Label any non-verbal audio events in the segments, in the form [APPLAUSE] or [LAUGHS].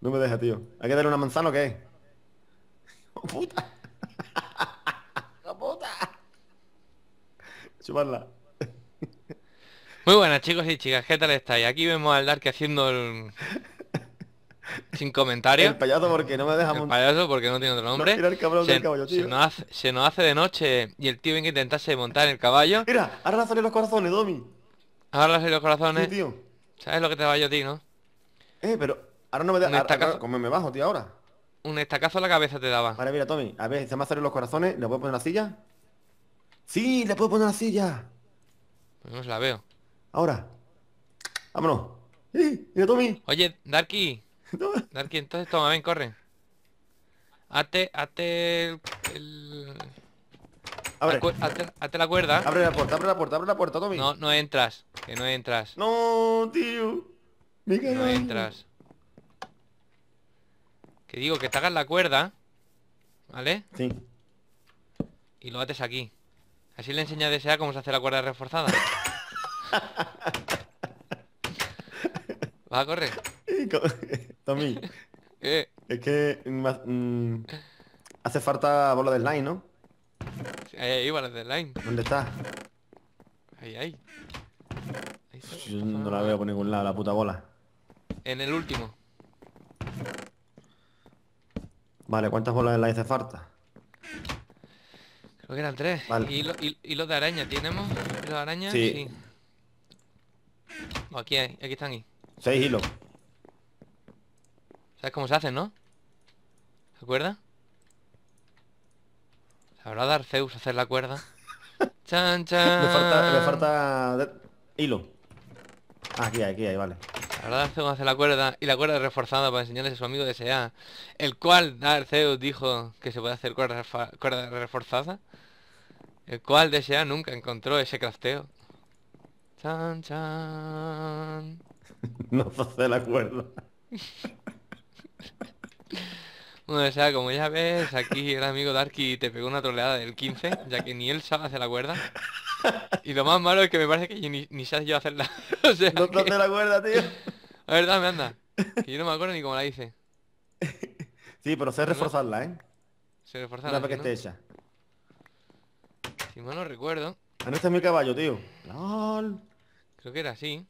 No me deja, tío. ¿Hay que darle una manzana o qué? [LAUGHS] ¡Oh, puta! [LAUGHS] ¡Oh, puta! Chuparla. Muy buenas chicos y chicas, ¿qué tal estáis? Aquí vemos al Dark haciendo el... Sin comentarios. El payaso porque no me deja El payaso porque no tiene otro nombre. el cabrón se, del caballo, tío. Se, nos hace, de noche y el tío tiene que intentarse montar el caballo. Mira, ahora salen los corazones, Domi. Ahora salen los corazones. Sí, tío. ¿Sabes lo que te va yo a ti, no? Eh, pero Ahora no me da... Ahora, ¿Cómo me bajo, tío, ahora? Un estacazo a la cabeza te daba. Vale, mira, Tommy. A ver, se me han los corazones. ¿Le puedo poner la silla? ¡Sí! ¡Le puedo poner la silla! Pues no la veo. Ahora. Vámonos. ¡Sí! ¡Mira, Tommy! Oye, Darky. [LAUGHS] Darky, entonces toma, ven, corre. Ate, ate el... Abre. Hazte, la cuerda. Abre la puerta, abre la puerta, abre la puerta, Tommy. No, no entras. Que no entras. No, tío. no entras. Que digo, que te hagas la cuerda, ¿vale? Sí. Y lo ates aquí. Así le enseña a DSA cómo se hace la cuerda reforzada. Va, correr. [LAUGHS] [LAUGHS] Tommy. ¿Qué? Es que mm, hace falta bola de slime, ¿no? Sí, ahí, ahí, bola de slime. ¿Dónde está? Ahí, ahí. Pues yo no la veo por ningún lado, la puta bola. En el último. Vale, ¿cuántas bolas la hace falta? Creo que eran tres. Vale. ¿Y, de araña tenemos? ¿Los de araña? Sí. aquí, hay, aquí están ahí. Seis hilos. ¿Sabes cómo se hacen, no? ¿Se acuerda? Sabrá dar Zeus hacer la cuerda. chan, [LAUGHS] chan. Le falta, falta hilo. Ah, aquí hay, aquí hay, vale. Ahora Zeus hace la cuerda y la cuerda reforzada para enseñarles a su amigo de El cual Zeus dijo que se puede hacer cuerda, reforzada. El cual DSA nunca encontró ese crafteo. Chan, chan. [LAUGHS] no hace la cuerda. [LAUGHS] Bueno, o sea, como ya ves, aquí el amigo Darky te pegó una troleada del 15, ya que ni él sabe hacer la cuerda. Y lo más malo es que me parece que ni, ni sabes yo hacerla. [LAUGHS] o no, te la acuerdas, tío. [LAUGHS] A ver, dame, anda. [LAUGHS] Que yo no me acuerdo ni cómo la hice. Sí, pero sé reforzarla, ¿eh? Se reforzarla. Una vez que esté hecha. Si mal no recuerdo. Ah, este es mi caballo, tío. LOL. Creo que era así.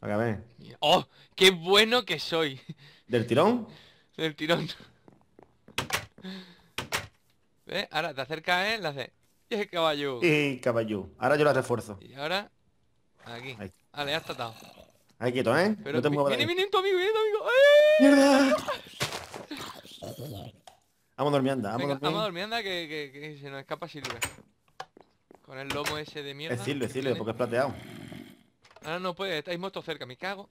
Acá ¡Oh! ¡Qué bueno que soy! ¿Del tirón? Del tirón. ¿Ves? Ahora te acercas, ¿eh? La hace. [LAUGHS] Y caballo. Y caballo. Ahora yo la refuerzo. Y ahora. Aquí. Vale, ya está atado. Ahí quieto, ¿eh? no te muevas. Viene, viene tu amigo, viene tu amigo. ¡Eh! ¡Mierda! vamos dormiendo, vamos dormir. Vamos durmiendo que, que, se nos escapa Silvia. Con el lomo ese de mierda. decirle decirle porque es plateado. Ahora no puede, estáis muerto cerca, me cago.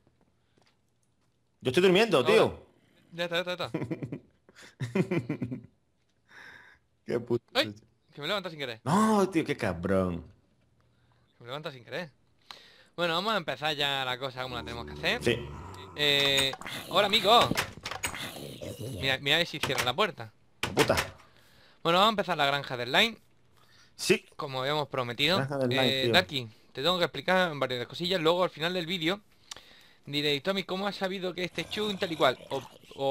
Yo estoy durmiendo, tío. Ya está, ya está, ya está. [LAUGHS] Qué puto. Que me levanta sin querer. No, tío, qué cabrón. me levanta sin querer. Bueno, vamos a empezar ya la cosa como la tenemos que hacer. Sí. Eh, hola, amigo! Mira, mira si cierra la puerta. Puta. Bueno, vamos a empezar la granja del line. Sí. Como habíamos prometido. Eh, line, eh, Daki, te tengo que explicar varias cosillas. Luego, al final del vídeo, diréis, Tommy, ¿cómo has sabido que este chun tal y cual? Os,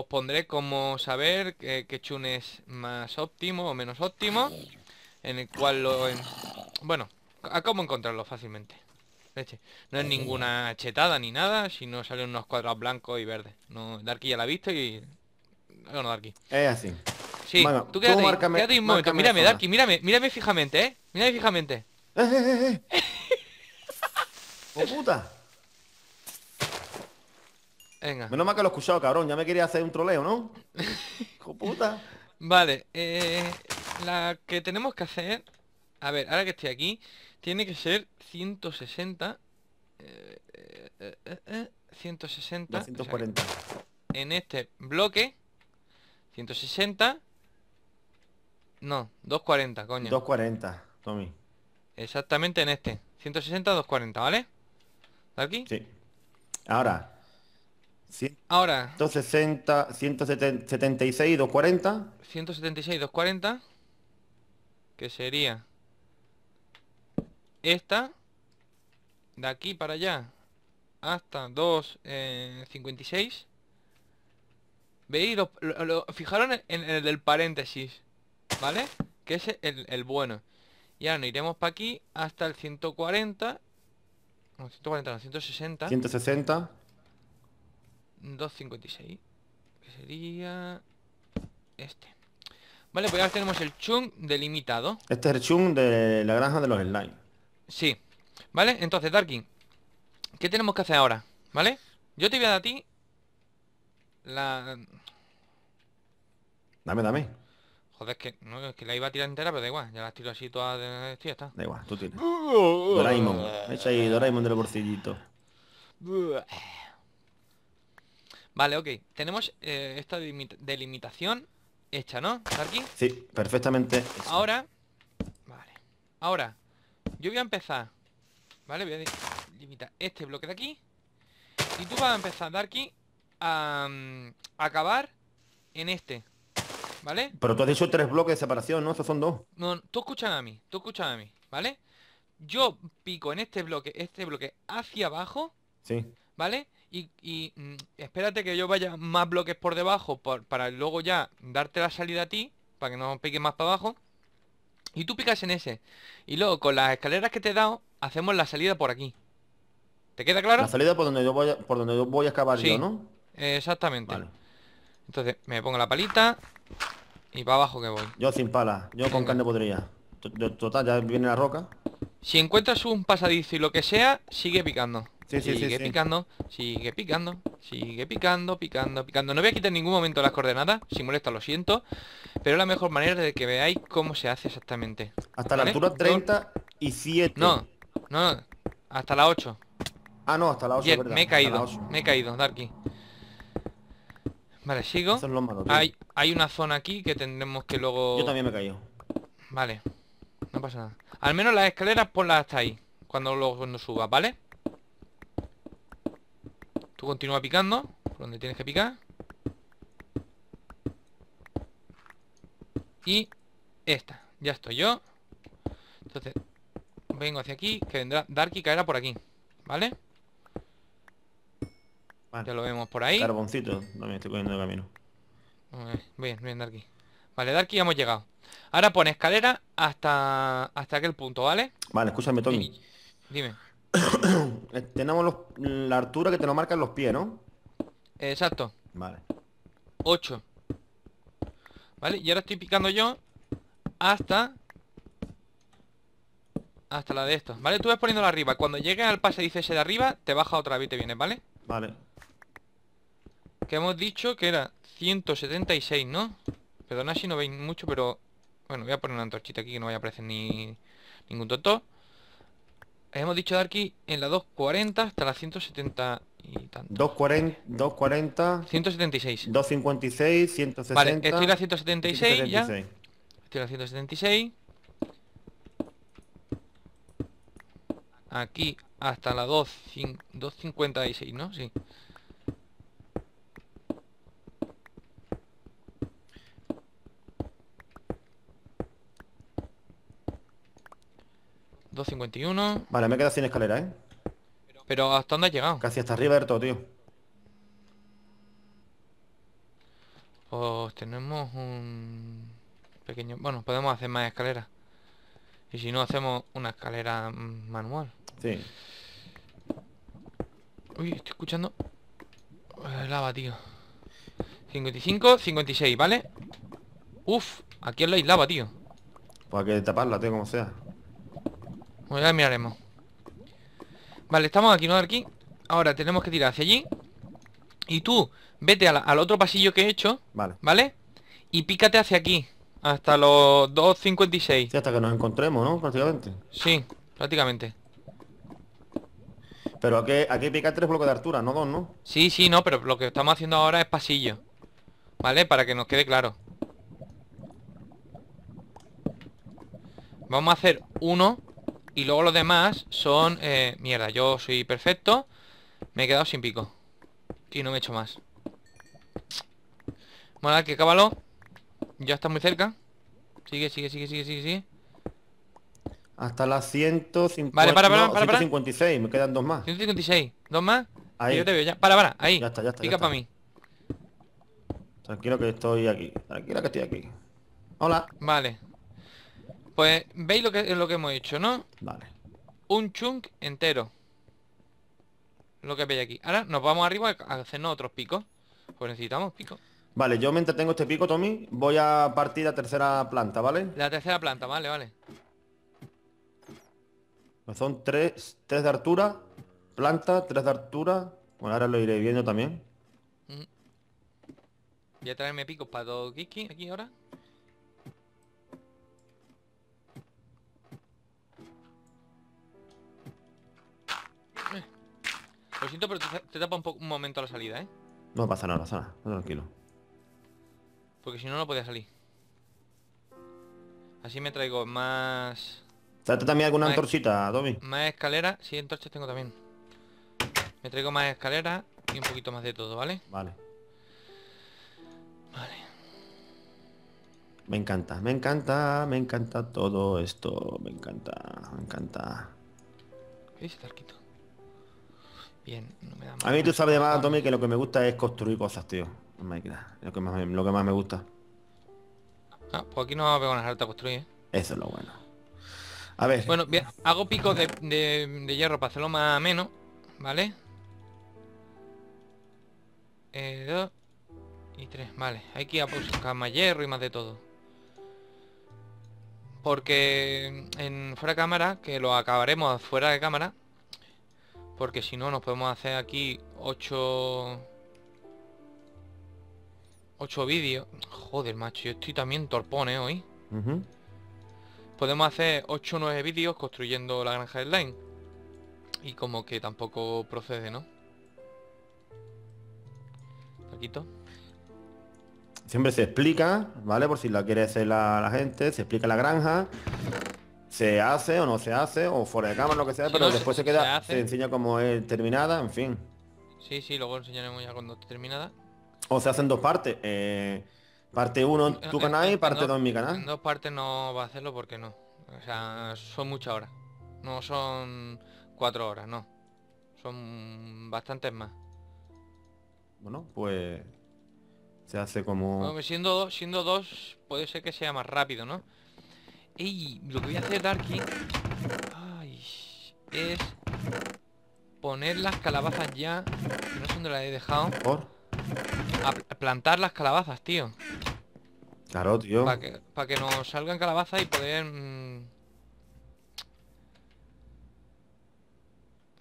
pondré como saber qué que chun es más óptimo o menos óptimo en el cual lo... Bueno, a cómo encontrarlo fácilmente. No es ninguna chetada ni nada, sino salen unos cuadrados blancos y verdes. No, Darky ya la ha visto y... Bueno, Darky. Es así. Sí, tú quédate, quédate un momento. Mírame, Darky, mírame, mírame fijamente, ¿eh? Mírame fijamente. ¡Eh, eh, eh, eh. Oh, puta! Venga. Menos mal que lo he escuchado, cabrón. Ya me quería hacer un troleo, ¿no? [LAUGHS] ¡Hijo puta! Vale, eh la que tenemos que hacer... A ver, ahora que estoy aquí, tiene que ser 160... 160... 140 en este bloque... 160... No, 240, coño. 240, Tommy. Exactamente en este. 160, 240, ¿vale? ¿De aquí? Sí. Ahora, Ahora. 160, 176, 240. 176, 240 que sería esta de aquí para allá hasta 2.56 veis eh, lo, fijaron en, el del paréntesis vale que es el, el bueno y ahora nos iremos para aquí hasta el 140 no, 140 no, 160 160 256 que sería este Vale, pues ya tenemos el chung delimitado. Este es el chung de la granja de los slime. Sí. Vale, entonces, Darkin, ¿qué tenemos que hacer ahora? ¿Vale? Yo te voy a dar a ti la... Dame, dame. Joder, es que, no, es que la iba a tirar entera, pero da igual. Ya la tiro así toda de... ya está. Da igual, tú tienes. [LAUGHS] Doraemon. Echa ahí Doraemon del bolsillito. Vale, ok. Tenemos eh, esta delimitación hecha, ¿no, Darky? Sí, perfectamente Ahora, vale, ahora, yo voy a empezar, ¿vale? Voy a limitar este bloque de aquí. Y tú vas a empezar, Darky, mm, a, acabar en este, ¿vale? Pero tú has dicho tres bloques de separación, ¿no? esos son dos. No, tú escuchas a mí, tú escuchas a mí, ¿vale? Yo pico en este bloque, este bloque hacia abajo. Sí. ¿Vale? y, mm, espérate que yo vaya más bloques por debajo para luego ya darte la salida a ti, para que no pique más para abajo. Y tú picas en ese. Y luego con las escaleras que te he dado, hacemos la salida por aquí. ¿Te queda claro? La salida por donde yo voy a, por donde yo voy a ¿no? Exactamente. Entonces, me pongo la palita y para abajo que voy. Yo sin pala, yo con carne podría. Total, ya viene la roca. Si encuentras un pasadizo y lo que sea, sigue picando. Sí, sigue picando, sigue picando, sigue picando, picando, picando. No voy a quitar en ningún momento las coordenadas, si molesta lo siento, pero es la mejor manera de que veáis cómo se hace exactamente. Hasta la altura 30 y 7. No, no, hasta la 8. Ah, no, hasta la 8, verdad. Me he caído, me he caído, Darky. Vale, sigo. hay, hay una zona aquí que tendremos que luego... Yo también me he caído. Vale, no pasa nada. Al menos las escaleras ponlas hasta ahí, cuando, luego cuando subas, ¿vale? Tú continúa picando por donde tienes que picar. Y esta. Ya estoy yo. Entonces, vengo hacia aquí, que vendrá Darky caerá por aquí. ¿Vale? vale. Ya lo vemos por ahí. Carboncito, también estoy cogiendo el camino. Bien, bien, Darky. Vale, Darky, ya hemos llegado. Ahora pone escalera hasta hasta aquel punto, ¿vale? Vale, escúchame, Tommy. dime. [COUGHS] Eh, tenemos la altura que te lo marcan los pies, ¿no? Exacto. Vale. 8. ¿Vale? Y ahora estoy picando yo hasta... Hasta la de estos, ¿vale? Tú vas la arriba. Cuando llegue al pase dice ese de arriba, te baja otra vez y te vienes, ¿vale? Vale. Que hemos dicho que era 176, ¿no? Perdona si no veis mucho, pero... Bueno, voy a poner una antorchita aquí que no vaya a aparecer ni... Ningún tonto. Hemos dicho, aquí en la 240 hasta la 170 y tanto. 240, 240 176. 256, 160. Vale, estoy en la 176 176. ya. Estoy en la 176. Aquí hasta la 256, ¿no? Sí. 51. Vale, me queda sin escalera, ¿eh? Pero ¿hasta dónde has llegado? Casi hasta arriba todo, tío. Pues tenemos un pequeño... Bueno, podemos hacer más escaleras. Y si no, hacemos una escalera manual. Sí. Uy, estoy escuchando... Lava, tío. 55, 56, ¿vale? Uf, aquí es lado lava, tío. Pues hay que taparla, tío, como sea ya miraremos. Vale, estamos aquí, ¿no? Aquí. Ahora tenemos que tirar hacia allí. Y tú, vete al otro pasillo que he hecho. Vale. ¿Vale? Y pícate hacia aquí. Hasta los 2.56. hasta que nos encontremos, ¿no? Prácticamente. Sí, prácticamente. Pero aquí, aquí pica tres bloques de altura, no dos, ¿no? Sí, sí, no, pero lo que estamos haciendo ahora es pasillo. ¿Vale? Para que nos quede claro. Vamos a hacer uno y luego los demás son... Eh, mierda, yo soy perfecto. Me he quedado sin pico. Y no me he hecho más. Bueno, que cábalo. Ya está muy cerca. Sigue, sigue, sigue, sigue, sigue, sigue. Hasta las 156. Vale, para, para, para, 156, me quedan dos más. 156, dos más. Ahí. Yo te veo ya. Para, para, ahí. Ya está, ya está. Pica para mí. Tranquilo que estoy aquí. Tranquilo que estoy aquí. Hola. Vale. Pues veis lo que, lo que hemos hecho, ¿no? Vale. Un chunk entero. Lo que veis aquí. Ahora nos vamos arriba a hacernos otros picos. Pues necesitamos picos. Vale, yo mientras tengo este pico, Tommy, voy a partir a tercera planta, ¿vale? La tercera planta, vale, vale. Pues son tres, tres de altura, planta, tres de altura. Bueno, ahora lo iré viendo también. Mm. Voy a traerme picos para todo Kiki aquí ahora. Lo siento, pero te, tapa un, un, momento a la salida, ¿eh? No pasa nada, pasa Tranquilo. Porque si no, no podía salir. Así me traigo más... ¿Trata también alguna más antorchita, Domi Más escalera. Sí, antorchas tengo también. Me traigo más escalera y un poquito más de todo, ¿vale? Vale. Vale. Me encanta, me encanta, me encanta todo esto. Me encanta, me encanta. ¿Qué Tarquito? Bien, no me da A mí tú sabes de más, Tommy, que lo que me gusta es construir cosas, tío. Lo que más, lo que más me gusta. Ah, pues aquí no vamos a pegar harta construir, ¿eh? Eso es lo bueno. A ver. Bueno, bien, hago picos de, hierro para hacerlo más menos, ¿vale? Eh, dos y tres, vale. Hay que ir a buscar más hierro y más de todo. Porque en fuera de cámara, que lo acabaremos fuera de cámara, porque si no, nos podemos hacer aquí 8... 8 vídeos. Joder, macho, yo estoy también torpón, ¿eh? Hoy. Podemos hacer 8 o 9 vídeos construyendo la granja de line. Y como que tampoco procede, ¿no? Paquito Siempre se explica, ¿vale? Por si la quiere hacer la gente, se explica la granja se hace o no se hace, o fuera de cámara, lo que sea, pero después se, queda, se, enseña como es terminada, en fin. Sí, sí, luego enseñaremos ya cuando esté terminada. O se hacen dos partes. Eh, parte 1 en tu eh, canal y parte 2 en mi canal. En dos partes no va a hacerlo porque no. O sea, son muchas horas. No son cuatro horas, no. Son bastantes más. Bueno, pues se hace como... Bueno, siendo, dos, siendo dos puede ser que sea más rápido, ¿no? Ey, lo que voy a hacer, Darky Es Poner las calabazas ya no sé dónde las he dejado plantar las calabazas, tío Claro, tío Para que, nos salgan calabazas y poder mm,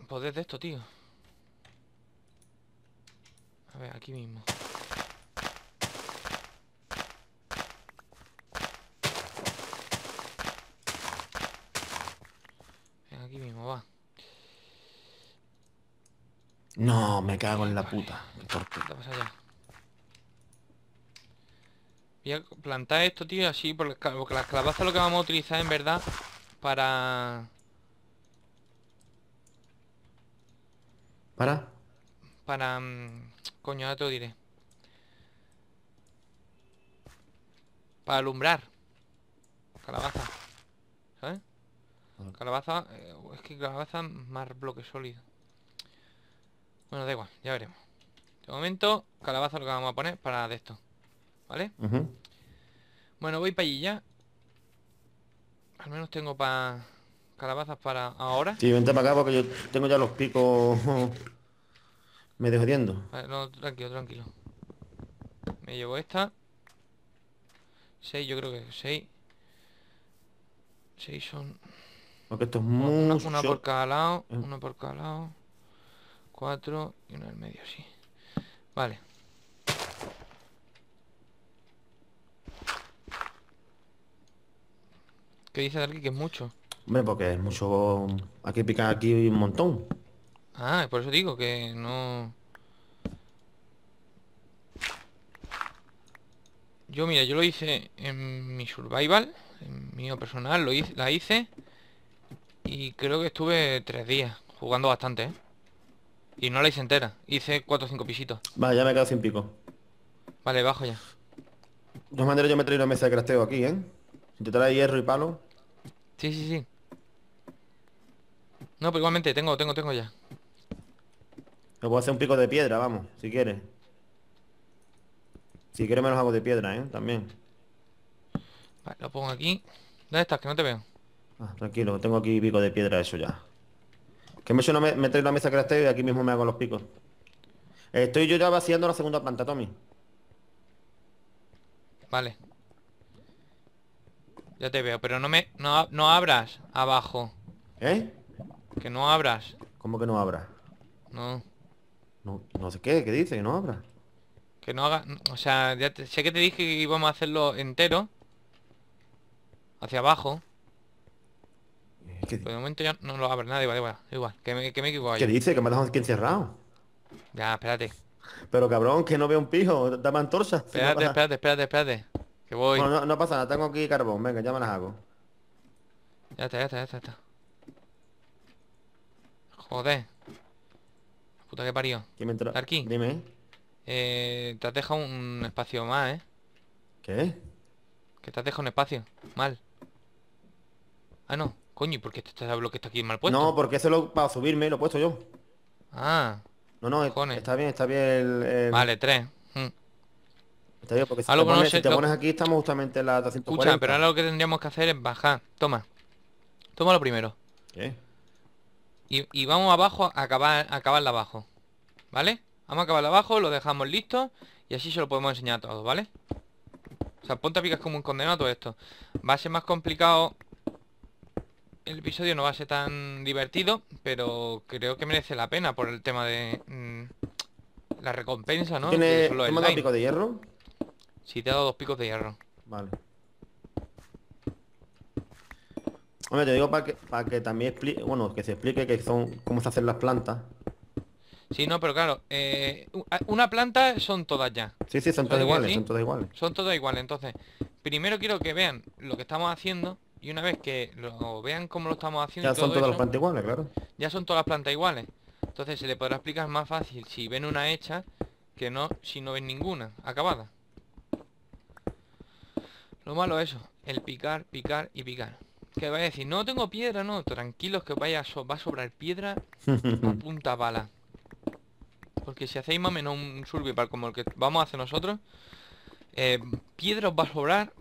Poder de esto, tío A ver, aquí mismo No, me cago en la puta. allá. Voy a plantar esto, tío, así, porque, la las es lo que vamos a utilizar en verdad para... ¿Para? Para... Mm, coño, ahora te lo diré. Para alumbrar. Calabaza. ¿Sabes? Calabaza... Eh, es que calabaza más bloque sólido. Bueno, da igual, ya veremos. De momento, calabaza lo que vamos a poner para de esto. ¿Vale? Bueno, voy para allí ya. Al menos tengo para calabazas para ahora. Sí, vente para acá porque yo tengo ya los picos [LAUGHS] me dejo Vale, no, tranquilo, tranquilo. Me llevo esta. Seis, yo creo que seis Seis son... Porque esto es una por cada lado, una por cada lado. 4 y uno en medio, sí. Vale. ¿Qué dice Darky que es mucho? Hombre, porque es mucho... Aquí pica aquí un montón. Ah, por eso digo que no... Yo, mira, yo lo hice en mi survival, en mío personal, lo hice, la hice. Y creo que estuve tres días, jugando bastante, ¿eh? Y no la hice entera, hice cuatro o 5 pisitos. Vale, ya me he quedado sin pico. Vale, bajo ya. De todas maneras yo me traigo una mesa de crasteo aquí, ¿eh? Si te hierro y palo. Sí, sí, sí. No, pero igualmente, tengo, tengo, tengo ya. Lo puedo hacer un pico de piedra, vamos, si quieres. Si quieres me los hago de piedra, ¿eh? También. Vale, lo pongo aquí. ¿Dónde estás? Que no te veo. Ah, tranquilo, tengo aquí pico de piedra eso ya. Que me hecho una me meter la mesa que y aquí mismo me hago los picos. Eh, estoy yo ya vaciando la segunda planta, Tommy. Vale. Ya te veo, pero no me no, abras abajo. ¿Eh? Que no abras. ¿Cómo que no abras? No. No, sé qué, ¿qué dice? Que no abras. Que no haga... O sea, ya sé que te dije que íbamos a hacerlo entero. Hacia abajo. Por pues el momento ya no lo abre nada, igual, igual, igual. Que me, que me equivoco ¿Qué dice? Que me has dejado aquí encerrado. Ya, espérate. Pero cabrón, que no veo un pijo, dame antorcha. Espérate, espérate, espérate, espérate. Que voy. no, no, pasa nada, tengo aquí carbón, venga, ya me las hago. Ya está, ya está, ya está, ya está. Joder. Puta que parió. ¿Quién me entró? Dime. Eh, te has dejado un espacio más, ¿eh? ¿Qué? Que te has dejado un espacio. Mal. Ah, no. Coño, ¿y por qué este que está aquí mal puesto? No, porque ese lo para subirme lo he puesto yo. Ah. No, no, está bien, está bien el, Vale, tres. Mm. Está bien, porque si, pones, te, pones, aquí estamos justamente en la Escucha, pero ahora lo que tendríamos que hacer es bajar. Toma. Toma lo primero. ¿Qué? Y, vamos abajo a acabar, a acabarla abajo. ¿Vale? Vamos a la abajo, lo dejamos listo y así se lo podemos enseñar a todos, ¿vale? O sea, ponte a picas como un condenado todo esto. Va a ser más complicado el episodio no va a ser tan divertido, pero creo que merece la pena por el tema de mm, la recompensa, ¿no? ¿Tiene dos picos pico de hierro? Sí, te ha dado dos picos de hierro. Vale. Hombre, te digo para que, para que también explique, bueno, que se explique que son cómo se hacen las plantas. Sí, no, pero claro, eh, una planta son todas ya. Sí, sí, son, todas iguales, son ¿eh? todas iguales. Son todas iguales, entonces, primero quiero que vean lo que estamos haciendo y una vez que lo vean como lo estamos haciendo... Ya son todas las plantas iguales, claro. Ya son todas las plantas iguales. Entonces se le podrá explicar más fácil si ven una hecha que no si no ven ninguna acabada. Lo malo es eso, el picar, picar y picar. Que vaya a decir, no tengo piedra, no, tranquilos que vaya va a sobrar piedra [LAUGHS] punta bala. Porque si hacéis más o menos un survival como el que vamos a hacer nosotros, eh, piedra os va a sobrar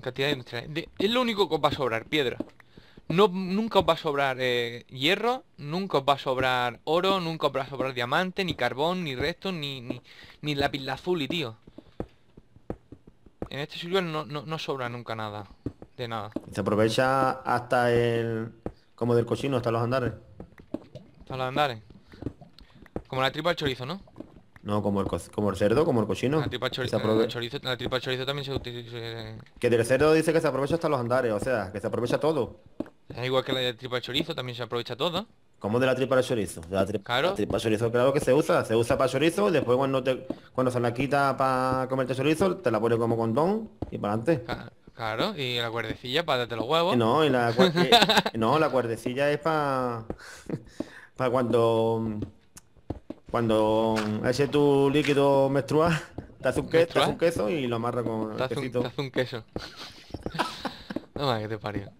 Cantidad de es lo único que os va a sobrar, piedra. No, nunca os va a sobrar eh, hierro, nunca os va a sobrar oro, nunca os va a sobrar diamante, ni carbón, ni resto, ni, ni, ni lápiz tío. En este sitio no, no, sobra nunca nada. De nada. Se aprovecha hasta el... Como del cochino, hasta los andares. Hasta los andares. Como la tripa del chorizo, ¿no? No, como el, como el cerdo, como el cochino. La tripa, chorizo, tripa chorizo también se utiliza. Eh. Que del cerdo dice que se aprovecha hasta los andares, o sea, que se aprovecha todo. Es igual que la de tripa chorizo, también se aprovecha todo. ¿Cómo de la tripa de chorizo? ¿Claro? la tripa chorizo, claro que se usa. Se usa para chorizo, y después cuando cuando se la quita para comerte chorizo, te la pone como condón y para adelante. Claro. y la cuerdecilla para darte los huevos. No, la, [LAUGHS] no, la cuerdecilla es para [LAUGHS] para cuando cuando ese tu líquido menstrual, te hace un, te un queso y lo amarra con te hace un, te hace un queso. [LAUGHS] no más que te parió.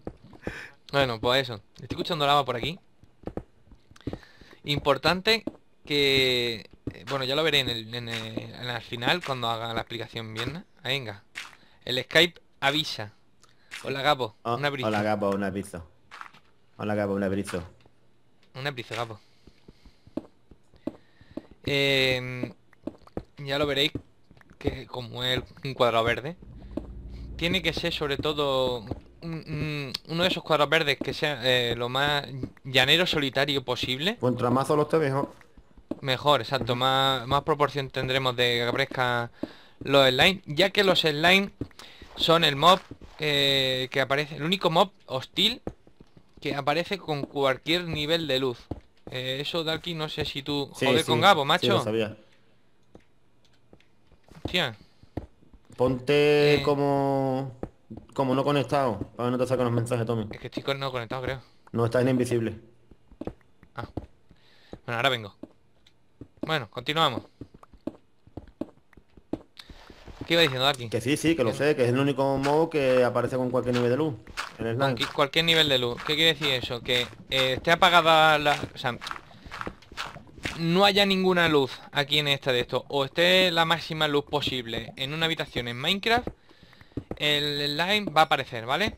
Bueno, pues eso. Estoy escuchando lava por aquí. Importante que... Eh, bueno, ya lo veré en el, en eh, final cuando haga la explicación bien. Ah, venga. El Skype avisa. Hola, Gapo. Oh, una Hola, Gapo, una brisa. Hola, Gapo, una brisa. Una brisa, Gapo. Em, ya lo veréis, que como es un cuadrado verde, tiene que ser sobre todo uno de esos cuadros verdes que sea eh, lo más llanero solitario posible. Contra pues más los esté mejor. exacto. Más, proporción tendremos de que aparezcan los slime. Ya que los slime son el mob eh, que aparece. El único mob hostil que aparece con cualquier nivel de luz. Eh, eso, Darky, no sé si tú... Joder con Gabo, macho. Sí, lo sabía. Hostia. Ponte eh. como... Como no conectado, para que no te saquen los mensajes, Tommy. Es que estoy con no conectado, creo. No, está en invisible. Ah. Bueno, ahora vengo. Bueno, continuamos. ¿Qué iba diciendo aquí? Que sí, sí, que lo sé, que es el único modo que aparece con cualquier nivel de luz. En con cualquier nivel de luz. ¿Qué quiere decir eso? Que eh, esté apagada la... O sea, no haya ninguna luz aquí en esta de esto, o esté la máxima luz posible en una habitación en Minecraft, el slime va a aparecer, ¿vale?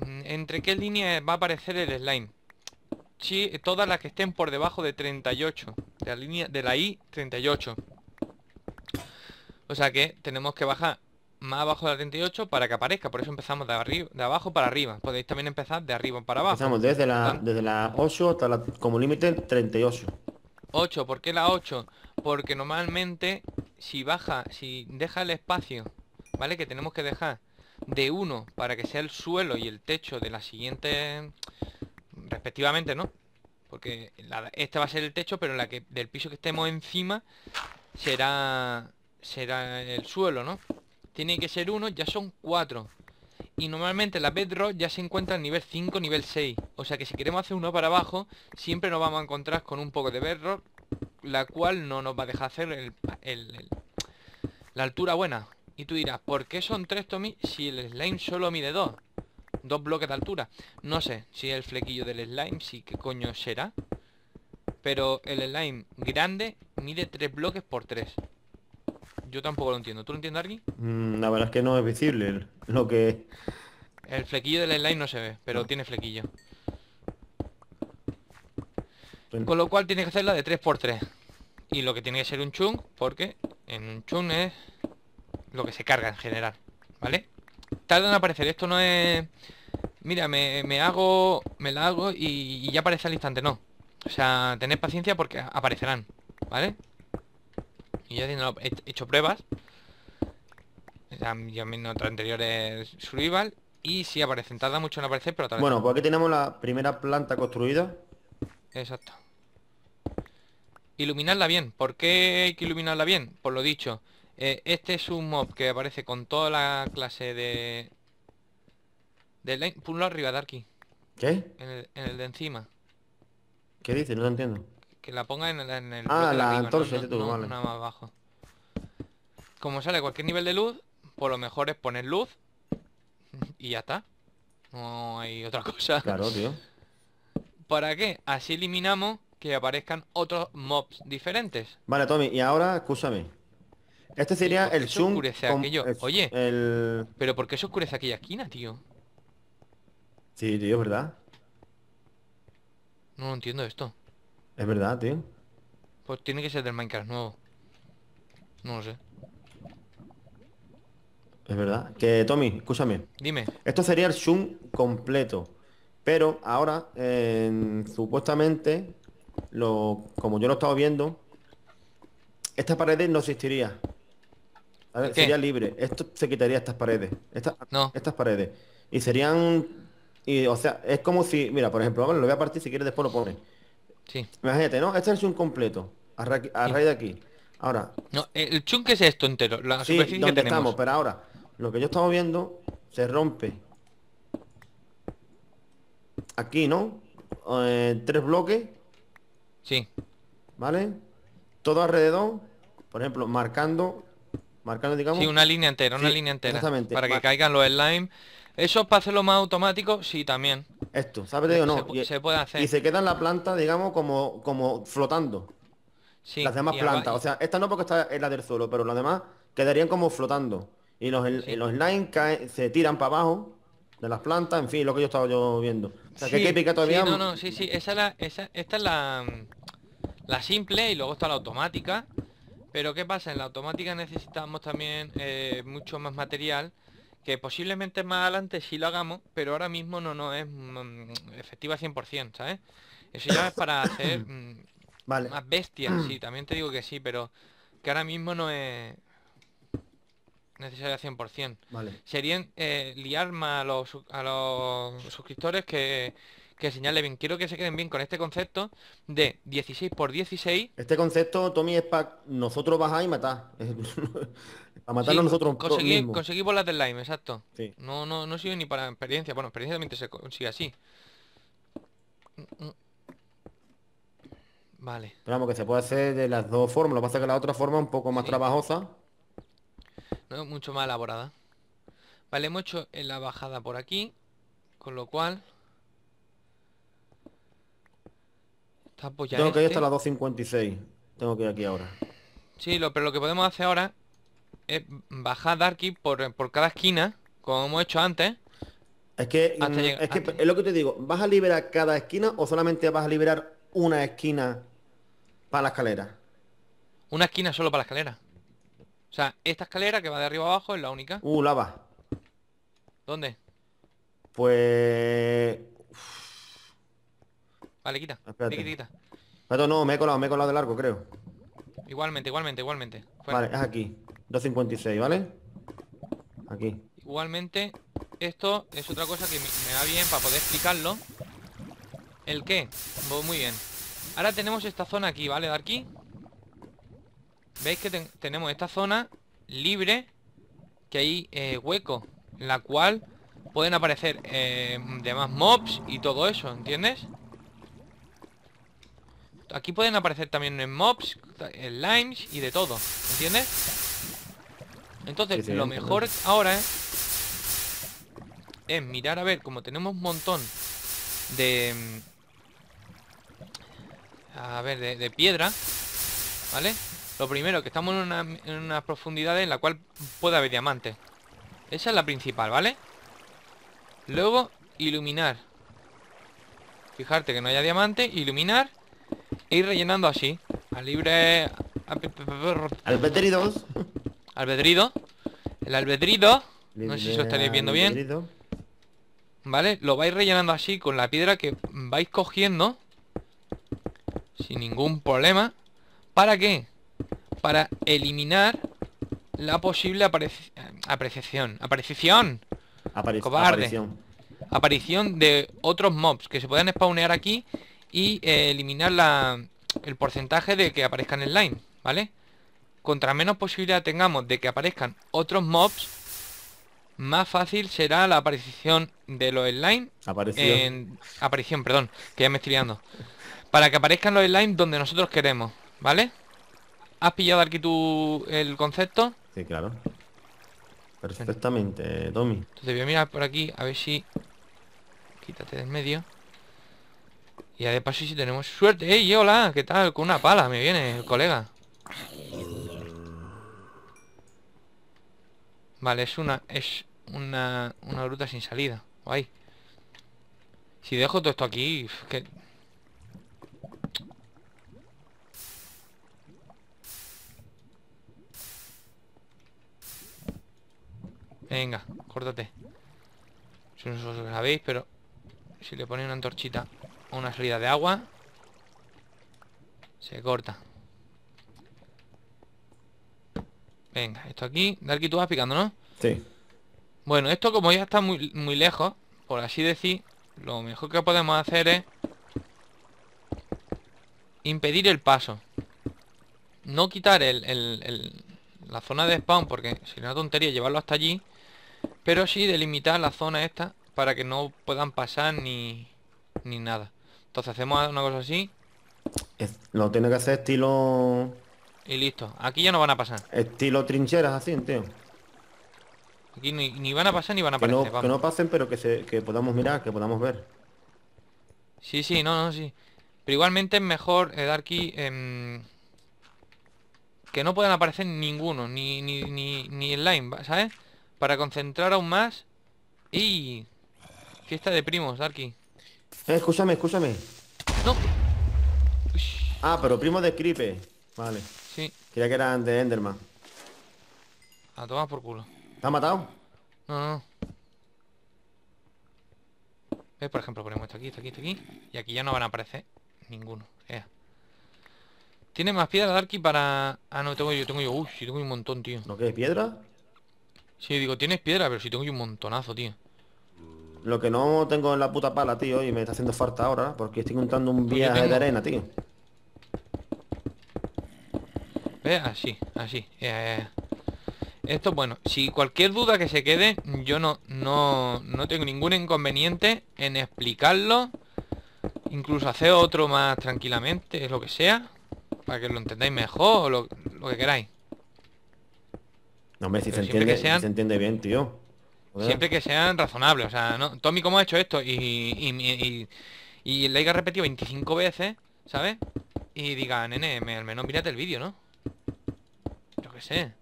Mm, ¿Entre qué línea va a aparecer el slime? Sí, todas las que estén por debajo de 38, de la línea de la I 38. O sea que tenemos que bajar más abajo de la 38 para que aparezca. Por eso empezamos de, abajo para arriba. Podéis también empezar de arriba para abajo. Empezamos desde la, desde la 8 hasta la, como límite 38. 8, ¿por qué la 8? Porque normalmente si baja, si deja el espacio, ¿vale? Que tenemos que dejar de 1 para que sea el suelo y el techo de la siguiente, respectivamente, ¿no? Porque este va a ser el techo, pero la que del piso que estemos encima será será el suelo, ¿no? Tiene que ser uno, ya son cuatro. Y normalmente la bedrock ya se encuentra en nivel 5, nivel 6. O sea que si queremos hacer uno para abajo, siempre nos vamos a encontrar con un poco de bedrock, la cual no nos va a dejar hacer la altura buena. Y tú dirás, ¿por qué son tres, Tommy, si el slime solo mide dos? Dos bloques de altura. No sé si el flequillo del slime, si qué coño será. Pero el slime grande mide tres bloques por tres. Yo tampoco lo entiendo. ¿Tú lo entiendes, Argi? Mm, la verdad es que no es visible lo que... El flequillo del slime no se ve, pero tiene flequillo. Con lo cual tiene que hacerla de 3x3. Y lo que tiene que ser un chung, porque en un chung es lo que se carga en general. ¿Vale? Tarda en aparecer. Esto no es... Mira, me, hago... Me la hago y, ya aparece al instante. No. O sea, tened paciencia porque aparecerán. ¿Vale? Y ya he hecho pruebas. ya en notas anteriores survival. Y si aparecen, tarda mucho en aparecer, pero Bueno, pues aquí tenemos la primera planta construida. Exacto. Iluminarla bien. ¿Por qué hay que iluminarla bien? Por lo dicho, eh, este es un mob que aparece con toda la clase de... De line... arriba, Darky. ¿Qué? En el, en el de encima. ¿Qué dice? No lo entiendo. Que la ponga en, el... ah, la antorcha, no, más abajo. Como sale cualquier nivel de luz, por lo mejor es poner luz y ya está. No hay otra [LAUGHS] cosa. Claro, tío. ¿Para qué? Así eliminamos que aparezcan otros mobs diferentes. Vale, Tommy, y ahora, escúchame. Este sería el zoom... Oye, ¿pero por qué se oscurece aquella esquina, tío? Sí, tío, es ¿verdad? no entiendo esto. Es verdad, tío. Pues tiene que ser del Minecraft nuevo. No lo sé. Es verdad. Que, Tommy, escúchame. Dime. Esto sería el zoom completo. Pero ahora, supuestamente, lo, como yo lo estaba viendo, estas paredes no existiría. sería libre. Esto se quitaría estas paredes. no. Estas paredes. Y serían... Y, o sea, es como si... Mira, por ejemplo, lo voy a partir, si quieres después lo pones. Sí. Imagínate, ¿no? Este es el completo, a, raíz de aquí. Ahora. No, el chunk es esto entero, la superficie donde estamos, pero ahora, lo que yo estaba viendo se rompe. Aquí, ¿no? Eh, tres bloques. Sí. ¿Vale? Todo alrededor, por ejemplo, marcando, marcando, digamos. Sí, una línea entera, una línea entera. Para que caigan los slime. ¿Eso para hacerlo más automático? Sí, también. Esto, ¿sabes? que no. Se, se puede hacer. Y se queda en la planta, digamos, como, como flotando. Sí, las demás plantas. O sea, esta no porque está en la del suelo, pero las demás quedarían como flotando. Y los, sí. los se tiran para abajo de las plantas, en fin, lo que yo estaba yo viendo. O sea, que todavía. no, no, sí, sí, esa es la, esta es la, la simple y luego está la automática. Pero ¿qué pasa? En la automática necesitamos también eh, mucho más material que posiblemente más adelante sí lo hagamos, pero ahora mismo no, no es mm, efectiva 100%, ¿sabes? Eso ya es [COUGHS] para hacer mm, más bestias, sí, [COUGHS] también te digo que sí, pero que ahora mismo no es necesaria 100%. Vale. Serían eh, liar más a los, suscriptores que, que señale bien. Quiero que se queden bien con este concepto de 16 por 16. Este concepto, Tommy, es para nosotros bajar y matar. [LAUGHS] A matarnos nosotros conseguí, mismos. Conseguí bolas de slime, exacto. No, no, no sirve ni para experiencia. Bueno, experiencia también se consigue así. Vale. Pero vamos, que se puede hacer de las dos formas. Lo que pasa es que la otra forma es un poco más trabajosa. mucho más elaborada. Vale, hemos hecho en la bajada por aquí. Con lo cual... Tengo que ir hasta este. las 2.56. Tengo que ir aquí ahora. Sí, lo, pero lo que podemos hacer ahora Baja bajar Darky por, cada esquina, como hemos hecho antes. Es que, mm, es, lo que te digo, ¿vas a liberar cada esquina o solamente vas a liberar una esquina para la escalera? Una esquina solo para la escalera. O sea, esta escalera que va de arriba abajo es la única. Uh, lava. ¿Dónde? Pues... Vale, quita. no, me he colado, me he colado de largo, creo. Igualmente, igualmente, igualmente. Vale, es aquí. 2.56, ¿vale? Aquí. Igualmente, esto es otra cosa que me da bien para poder explicarlo. ¿El qué? Pues muy bien. Ahora tenemos esta zona aquí, ¿vale, De aquí ¿Veis que tenemos esta zona libre? Que hay eh, hueco. En la cual pueden aparecer eh, demás mobs y todo eso, ¿entiendes? Aquí pueden aparecer también mobs, slimes eh, y de todo, ¿entiendes? Entonces, lo mejor ahora es, mirar a ver, como tenemos un montón de... A ver, de, piedra, ¿vale? Lo primero, que estamos en una, profundidad en la cual puede haber diamantes. Esa es la principal, ¿vale? Luego, iluminar. Fijarte que no haya diamante, iluminar e ir rellenando así. al libre... Al 2 albedrido. El albedrido, no sé si lo estaréis viendo bien. ¿Vale? Lo vais rellenando así con la piedra que vais cogiendo. Sin ningún problema. ¿Para qué? Para eliminar la posible apreciación. Aparición. Cobarde. Aparición. de otros mobs que se puedan spawnear aquí y eh, eliminar la, el porcentaje de que aparezcan en line, ¿vale? contra menos posibilidad tengamos de que aparezcan otros mobs, más fácil será la aparición de los slime. En... Aparición, perdón, que ya me estoy liando. Para que aparezcan los slime donde nosotros queremos, ¿vale? ¿Has pillado aquí tú el concepto? Sí, claro. Perfectamente, Tommy. Entonces voy a mirar por aquí, a ver si... Quítate del medio. Y de paso si tenemos suerte. ¡Ey, hola! ¿Qué tal? Con una pala me viene el colega. Vale, es una... Es una, una gruta sin salida. Guay. Si dejo todo esto aquí... Venga, córtate. Si no lo sabéis, pero... Si le ponéis una antorchita o una salida de agua... Se corta. Venga, esto aquí. Darky, tú vas picando, ¿no? Sí. Bueno, esto como ya está muy, muy lejos, por así decir, lo mejor que podemos hacer es impedir el paso. No quitar el, la zona de spawn, porque sería una tontería llevarlo hasta allí, pero sí delimitar la zona esta para que no puedan pasar ni, ni nada. Entonces hacemos una cosa así. lo tiene que hacer estilo y listo. Aquí ya no van a pasar. Estilo trincheras así, tío. Aquí ni, van a pasar ni van a aparecer. que no, pasen, pero que, se, podamos mirar, que podamos ver. Sí, sí, no, no, sí. Pero igualmente es mejor, eh, Darky, em, que no puedan aparecer ninguno, ni, ni, ni, ni line, ¿sabes? Para concentrar aún más. ¡Y! Fiesta de primos, Darky. Eh, escúchame, escúchame. No. Ah, pero primo de Cripe. Vale. Creía que eran de Enderman. A tomar por culo. ¿Te matado? No, no. ¿Ves? Por ejemplo, ponemos esto aquí, esto aquí, esto aquí. Y aquí ya no van a aparecer ninguno. Tienes ¿Tiene más piedra, Darky, para...? Ah, no, tengo yo, tengo yo. Uy, sí tengo un montón, tío. ¿No que piedra? Sí, digo, tienes piedra, pero sí tengo yo un montonazo, tío. Lo que no tengo en la puta pala, tío, y me está haciendo falta ahora, porque estoy contando un pues viaje de arena, tío. Eh, así, así. Eh, esto, bueno, si cualquier duda que se quede, yo no, no, no tengo ningún inconveniente en explicarlo. Incluso hacer otro más tranquilamente, lo que sea. Para que lo entendáis mejor o lo, que queráis. No, me si se entiende, se entiende bien, tío. Siempre que sean razonables. O sea, no, Tommy, ¿cómo ha hecho esto? Y, y, y, repetido 25 veces, ¿sabes? Y diga, nene, al menos mírate el vídeo, ¿no? Yo qué sé.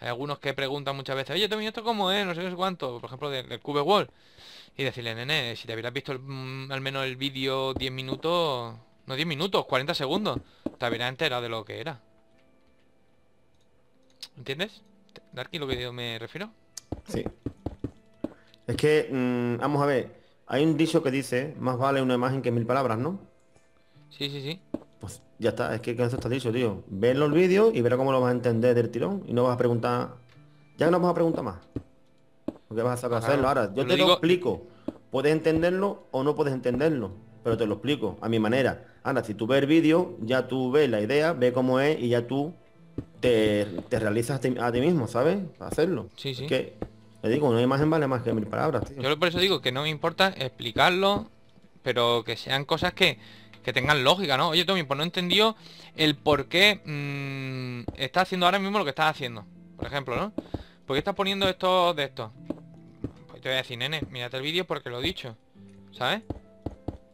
Hay algunos que preguntan muchas veces, oye, también ¿esto cómo es? No sé cuánto. Por ejemplo, del, Cube Wall. Y decirle, nene, si te hubieras visto mm, al menos el vídeo 10 minutos... No 10 minutos, 40 segundos. Te hubieras enterado de lo que era. ¿Entiendes? Darky, lo que yo me refiero. Sí. Es que, mm, vamos a ver, hay un dicho que dice, más vale una imagen que mil palabras, ¿no? Sí, sí, sí. Pues, ya está, es que con eso está dicho, tío. Ven los vídeos y verás cómo lo vas a entender del tirón y no vas a preguntar. Ya no vas a preguntar más. Porque vas a hacerlo ahora. Yo te lo, explico. Puedes entenderlo o no puedes entenderlo. Pero te lo explico a mi manera. Ahora, si tú ves el vídeo, ya tú ves la idea, ves cómo es y ya tú te, realizas a ti, mismo, ¿sabes? hacerlo. Sí, sí. que, le digo, una imagen vale más que mil palabras, Yo por eso digo que no me importa explicarlo, pero que sean cosas que que tengan lógica, ¿no? Oye, Tommy, pues no he entendido el por qué mm, está haciendo ahora mismo lo que está haciendo. Por ejemplo, ¿no? ¿Por qué estás poniendo esto de esto? Pues te voy a decir, nene, mírate el vídeo porque lo he dicho. ¿Sabes?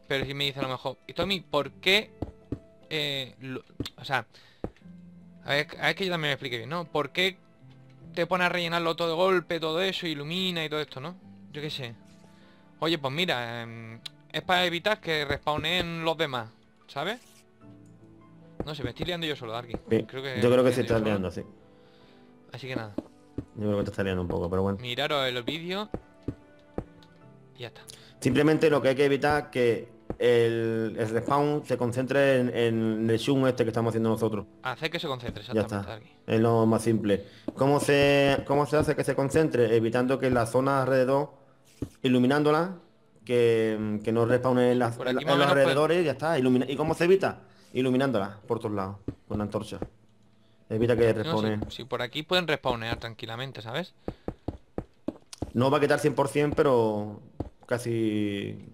Pero si me dice lo mejor, y Tommy, ¿por qué? Eh, o sea, a ver, a que yo también me explique bien, ¿no? ¿Por qué te pone a rellenarlo todo de golpe, todo eso, ilumina y todo esto, ¿no? Yo qué sé. Oye, pues mira, em, es para evitar que respawnen los demás, ¿sabes? No sé, me estoy liando yo solo, Darky. que yo creo que se está liando, sí. Así que nada. Yo creo que te está liando un poco, pero bueno. Miraros el vídeo ya está. Simplemente lo que hay que evitar que el, respawn se concentre en, el zoom este que estamos haciendo nosotros. Hacer que se concentre, exactamente. Ya está. Es lo más simple. ¿Cómo se, ¿Cómo se hace que se concentre? Evitando que la zona alrededor, iluminándola, Mm, que, no respawnen en, las, los alrededores y ya está. Ilumina... ¿Y cómo se evita? Iluminándola por todos lados, con la antorcha. Evita que respawnen. si, por aquí pueden respawnear tranquilamente, ¿sabes? No va a quitar 100%, pero casi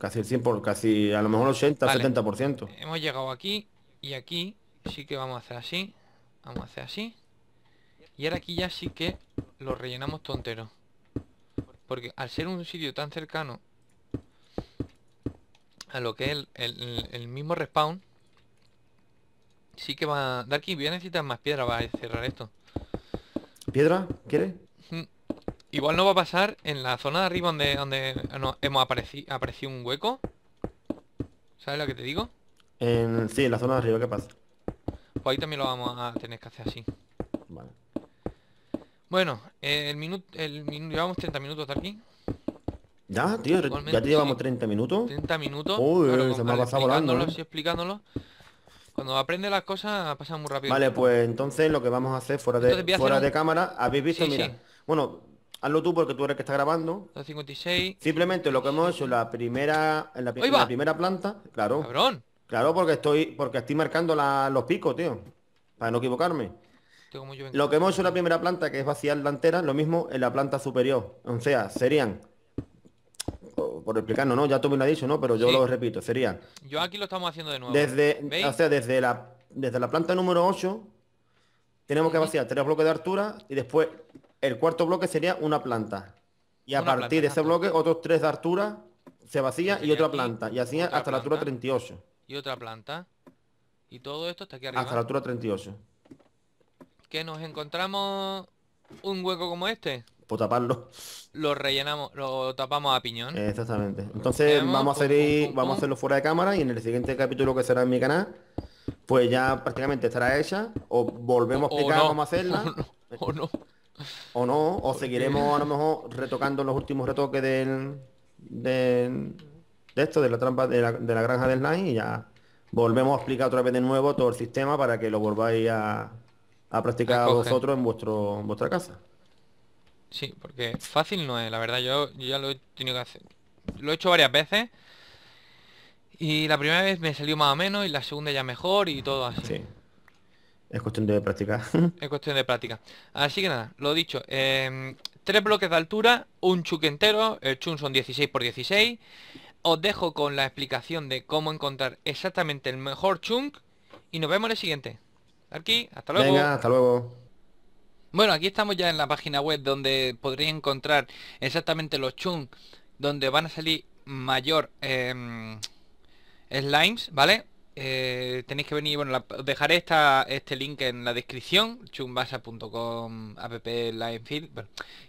casi el 100%, casi a lo mejor 80, 70%. Hemos llegado aquí y aquí sí que vamos a hacer así. Vamos a hacer así. Y ahora aquí ya sí que lo rellenamos tontero. Porque al ser un sitio tan cercano a lo que es el, mismo respawn sí que va... Darky, voy a necesitar más piedra para cerrar esto. ¿Piedra? quiere Igual no va a pasar en la zona de arriba donde, donde ah, hemos aparecido, un hueco. ¿Sabes lo que te digo? sí, en la zona de arriba, ¿qué pasa? Pues ahí también lo vamos a tener que hacer así. Vale. Bueno, el minuto... El llevamos 30 minutos, aquí. Ya, tío, ya te llevamos 30 minutos. 30 minutos. Uy, se me ha pasado volando. lo Y explicándolo. Cuando aprende las cosas pasa muy rápido. Vale, pues entonces lo que vamos a hacer fuera de, fuera de cámara, habéis visto, mira. Bueno, hazlo tú porque tú eres el que está grabando. 56. Simplemente lo que hemos hecho la primera, en la, primera planta, claro. Cabrón. Claro, porque estoy, porque estoy marcando los picos, tío. Para no equivocarme. lo que hemos hecho en la primera planta, que es vaciar la lo mismo en la planta superior. O sea, serían por explicarnos, ¿no? Ya tú me lo ha dicho, ¿no? Pero yo lo repito, sería... Yo aquí lo estamos haciendo de nuevo. Desde, desde, la, desde la planta número 8 tenemos que vaciar tres bloques de altura y después el cuarto bloque sería una planta. Y a partir de ese bloque otros tres de altura se vacía y otra planta. Y así hasta la altura 38. Y otra planta. Y todo esto está aquí arriba. Hasta la altura 38. Que nos encontramos un hueco como este por taparlo. Lo rellenamos, lo tapamos a piñón. Exactamente. Entonces vamos, a hacer y vamos a hacerlo fuera de cámara y en el siguiente capítulo que será en mi canal, pues ya prácticamente estará hecha. O volvemos a explicar cómo hacerla. [LAUGHS] O no. O no. O seguiremos a lo mejor retocando los últimos retoques del, de esto, de la trampa de la, granja del line y ya volvemos a explicar otra vez de nuevo todo el sistema para que lo volváis a, a practicar vosotros en vuestro en vuestra casa. Sí, porque fácil no es, la verdad. Yo, ya lo he tenido que hacer. Lo he hecho varias veces. Y la primera vez me salió más o menos y la segunda ya mejor y todo así. Sí. Es cuestión de práctica. [LAUGHS] es cuestión de práctica. Así que nada, lo dicho. Em, tres bloques de altura, un chunk entero. El chunk son 16x16. Os dejo con la explicación de cómo encontrar exactamente el mejor chunk. Y nos vemos en el siguiente. Aquí, hasta luego. Venga, hasta luego. Bueno, aquí estamos ya en la página web donde podréis encontrar exactamente los chunks donde van a salir mayor em, slimes, ¿vale? Eh, tenéis que venir, bueno, dejaré este link en la descripción, chumbasa.com app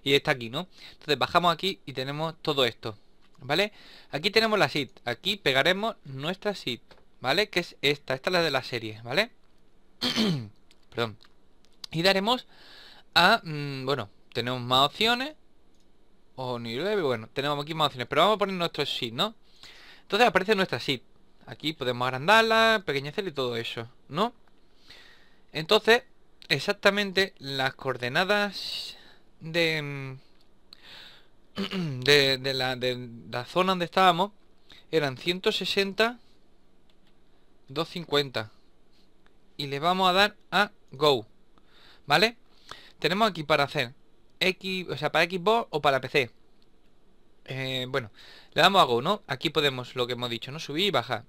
y está aquí, ¿no? Entonces bajamos aquí y tenemos todo esto, ¿vale? Aquí tenemos la seed, aquí pegaremos nuestra seed, ¿vale? Que es esta, esta es la de la serie, ¿vale? [CLEARS THROAT] Perdón. Y daremos Mm, bueno, tenemos más opciones. O ni leve, bueno, tenemos aquí más opciones. Pero vamos a poner nuestro sheet, ¿no? Entonces aparece nuestra sheet. Aquí podemos agrandarla, pequeñecerla y todo eso, ¿no? Entonces, exactamente las coordenadas de... Mm, [CLEARS THROAT] la, de la zona donde estábamos eran 160 250 y le vamos a dar a go vale tenemos aquí para hacer X, o sea, para Xbox o para PC. Eh, bueno, le damos a Go, ¿no? Aquí podemos lo que hemos dicho, ¿no? Subir y bajar.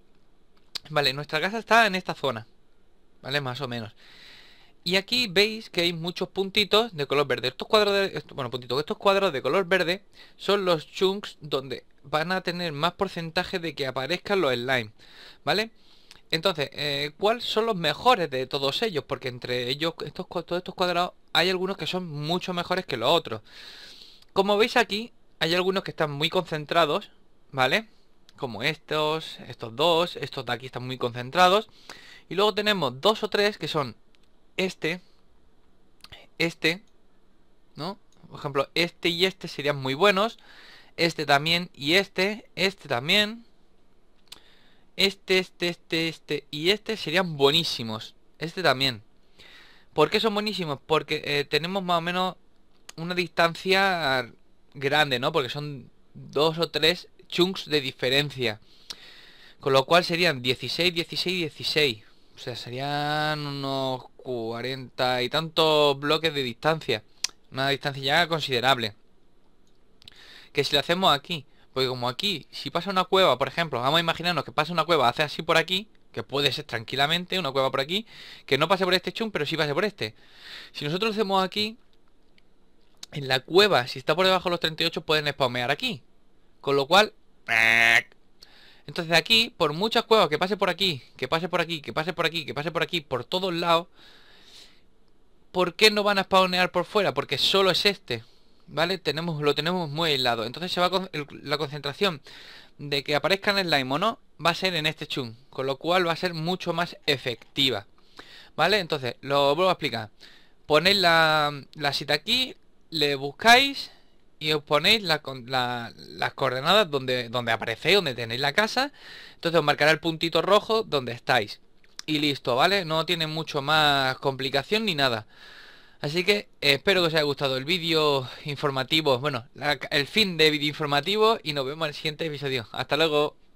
Vale, nuestra casa está en esta zona. ¿Vale? Más o menos. Y aquí veis que hay muchos puntitos de color verde. Estos cuadros de, bueno, puntitos, estos cuadros de color verde son los chunks donde van a tener más porcentaje de que aparezcan los slime, ¿vale? Entonces, eh, ¿cuáles son los mejores de todos ellos? Porque entre ellos, estos, todos estos cuadrados hay algunos que son mucho mejores que los otros. Como veis aquí, hay algunos que están muy concentrados, ¿vale? Como estos, estos dos, estos de aquí están muy concentrados. Y luego tenemos dos o tres que son este, este, ¿no? Por ejemplo, este y este serían muy buenos. Este también y este, este también. Este, este, este, este y este serían buenísimos. Este también. ¿Por qué son buenísimos? Porque eh, tenemos más o menos una distancia grande, ¿no? Porque son dos o tres chunks de diferencia. Con lo cual serían 16, 16, 16. O sea, serían unos 40 y tantos bloques de distancia. Una distancia ya considerable. Que si lo hacemos aquí. Porque como aquí, si pasa una cueva, por ejemplo, vamos a imaginarnos que pasa una cueva, hace así por aquí que puede ser tranquilamente una cueva por aquí, que no pase por este chum, pero sí pase por este. Si nosotros lo hacemos aquí, en la cueva, si está por debajo de los 38, pueden spawnear aquí. Con lo cual... Entonces aquí, por muchas cuevas que pase por aquí, que pase por aquí, que pase por aquí, que pase por aquí, por todos lados, ¿por qué no van a spawnear por fuera? Porque solo es este, ¿vale? Tenemos, lo tenemos muy aislado. Entonces se va con, la concentración de que aparezcan el o no va a ser en este chun con lo cual va a ser mucho más efectiva. ¿Vale? Entonces, lo vuelvo a explicar. Ponéis la, la cita aquí, le buscáis y os ponéis las coordenadas donde, donde aparecéis, donde tenéis la casa. Entonces os marcará el puntito rojo donde estáis. Y listo, ¿vale? No tiene mucho más complicación ni nada. Así que eh, espero que os haya gustado el vídeo informativo, bueno, el fin de vídeo informativo y nos vemos en el siguiente episodio. Hasta luego.